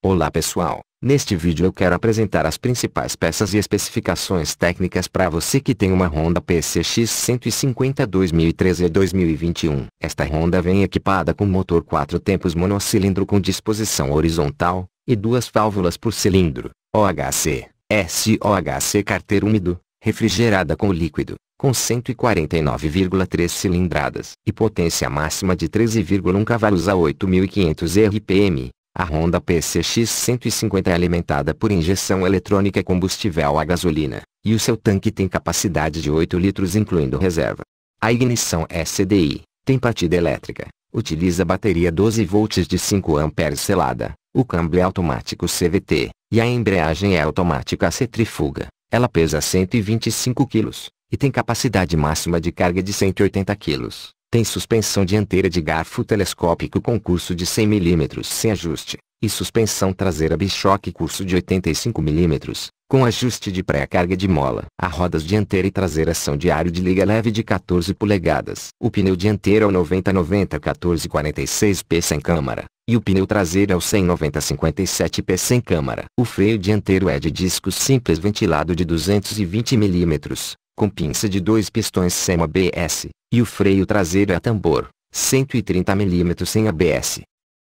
Olá pessoal, neste vídeo eu quero apresentar as principais peças e especificações técnicas para você que tem uma Honda PCX 150 2013 e 2021. Esta Honda vem equipada com motor 4 tempos monocilindro com disposição horizontal, e duas válvulas por cilindro, OHC, SOHC carteiro úmido, refrigerada com líquido, com 149,3 cilindradas e potência máxima de 13,1 cavalos a 8.500 RPM a Honda PCX 150 é alimentada por injeção eletrônica combustível a gasolina, e o seu tanque tem capacidade de 8 litros incluindo reserva. A ignição é CDI, tem partida elétrica, utiliza bateria 12 volts de 5 amperes selada, o câmbio é automático CVT, e a embreagem é automática centrifuga. Ela pesa 125 kg, e tem capacidade máxima de carga de 180 kg. Tem suspensão dianteira de garfo telescópico com curso de 100 mm sem ajuste, e suspensão traseira bichoque curso de 85 mm, com ajuste de pré-carga de mola. A rodas dianteira e traseira são de aro de liga leve de 14 polegadas. O pneu dianteiro é o 90-90-1446P sem câmara, e o pneu traseiro é o 190-57P sem câmara. O freio dianteiro é de disco simples ventilado de 220 mm, com pinça de dois pistões SEMA BS, e o freio traseiro é tambor, 130 mm sem ABS.